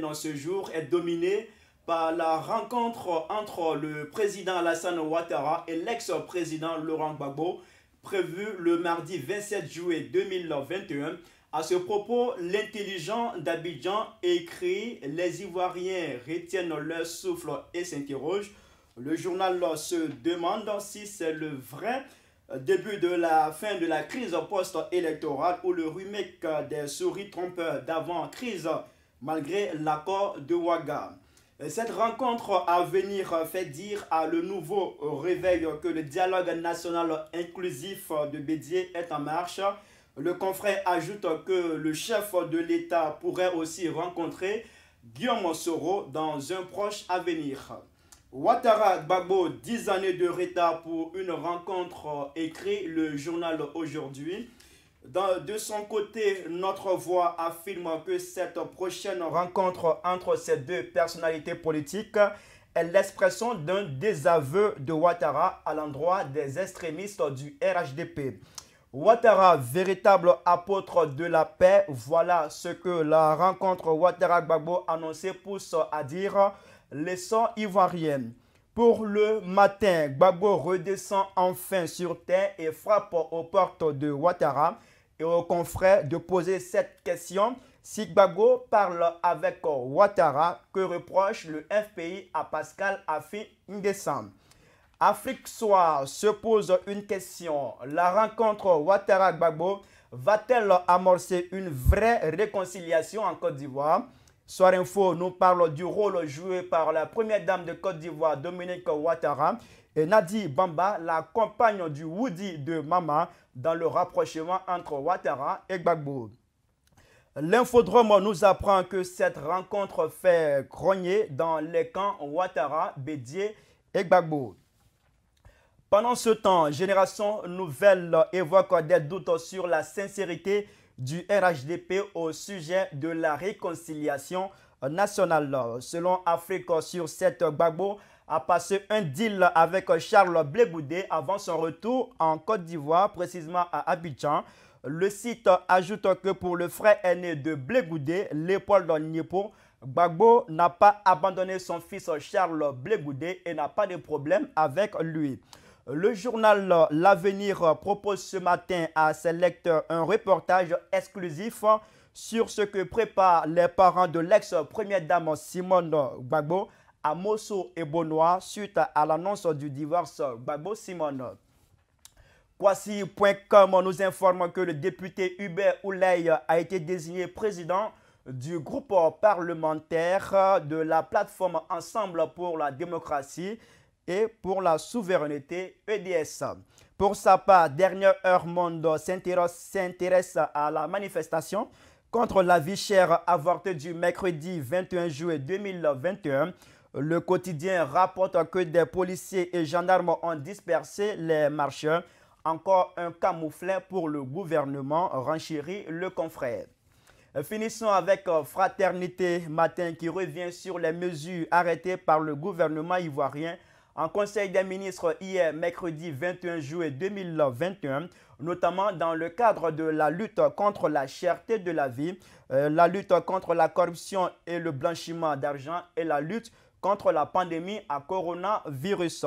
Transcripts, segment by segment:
dans ce jour est dominé par la rencontre entre le président Alassane Ouattara et l'ex-président Laurent Gbagbo prévue le mardi 27 juillet 2021. À ce propos, l'intelligent d'Abidjan écrit Les Ivoiriens retiennent leur souffle et s'interrogent. Le journal se demande si c'est le vrai début de la fin de la crise post-électorale ou le remake des souris trompeurs d'avant-crise malgré l'accord de Ouaga. Cette rencontre à venir fait dire à le nouveau réveil que le dialogue national inclusif de Bédier est en marche. Le confrère ajoute que le chef de l'État pourrait aussi rencontrer Guillaume Soro dans un proche avenir. Ouattara Gbagbo, 10 années de retard pour une rencontre, écrit le journal aujourd'hui de son côté, notre voix affirme que cette prochaine rencontre entre ces deux personnalités politiques est l'expression d'un désaveu de Ouattara à l'endroit des extrémistes du RHDP. Ouattara, véritable apôtre de la paix, voilà ce que la rencontre Ouattara-Gbagbo annoncée pousse à dire les sons ivoiriennes. Pour le matin, Gbagbo redescend enfin sur terre et frappe aux portes de Ouattara et aux confrères de poser cette question. Si parle avec Ouattara, que reproche le FPI à Pascal Afi Nguessam Afrique Soir se pose une question. La rencontre Ouattara-Gbagbo va-t-elle amorcer une vraie réconciliation en Côte d'Ivoire Soir Info nous parle du rôle joué par la première dame de Côte d'Ivoire, Dominique Ouattara, et Nadi Bamba, la compagne du Woody de Mama, dans le rapprochement entre Ouattara et Gbagbo. L'infodrome nous apprend que cette rencontre fait grogner dans les camps Ouattara, Bédier et Gbagbo. Pendant ce temps, Génération Nouvelle évoque des doutes sur la sincérité du RHDP au sujet de la réconciliation nationale. Selon Afrique sur 7, Gbagbo a passé un deal avec Charles Blégoudé avant son retour en Côte d'Ivoire, précisément à Abidjan. Le site ajoute que pour le frère aîné de Blégoudé, Léopold Nipo, Gbagbo n'a pas abandonné son fils Charles Blégoudé et n'a pas de problème avec lui. Le journal L'Avenir propose ce matin à ses lecteurs un reportage exclusif sur ce que préparent les parents de l'ex-première dame Simone Gbagbo à Mosso et Bonois suite à l'annonce du divorce Gbagbo-Simone. Quasi.com nous informe que le député Hubert Ouley a été désigné président du groupe parlementaire de la plateforme Ensemble pour la démocratie et pour la souveraineté EDS. Pour sa part, Dernière Heure Monde s'intéresse à la manifestation contre la vie chère avortée du mercredi 21 juillet 2021. Le quotidien rapporte que des policiers et gendarmes ont dispersé les marcheurs. Encore un camouflet pour le gouvernement, renchérit le confrère. Finissons avec euh, Fraternité Matin qui revient sur les mesures arrêtées par le gouvernement ivoirien en Conseil des ministres hier mercredi 21 juillet 2021, notamment dans le cadre de la lutte contre la cherté de la vie, euh, la lutte contre la corruption et le blanchiment d'argent et la lutte contre la pandémie à coronavirus.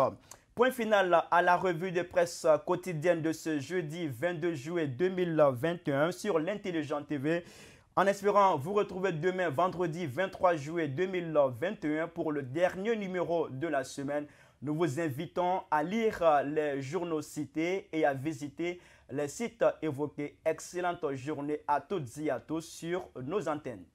Point final à la revue de presse quotidienne de ce jeudi 22 juillet 2021 sur l'Intelligent TV. En espérant vous retrouver demain vendredi 23 juillet 2021 pour le dernier numéro de la semaine. Nous vous invitons à lire les journaux cités et à visiter les sites évoqués. Excellente journée à toutes et à tous sur nos antennes.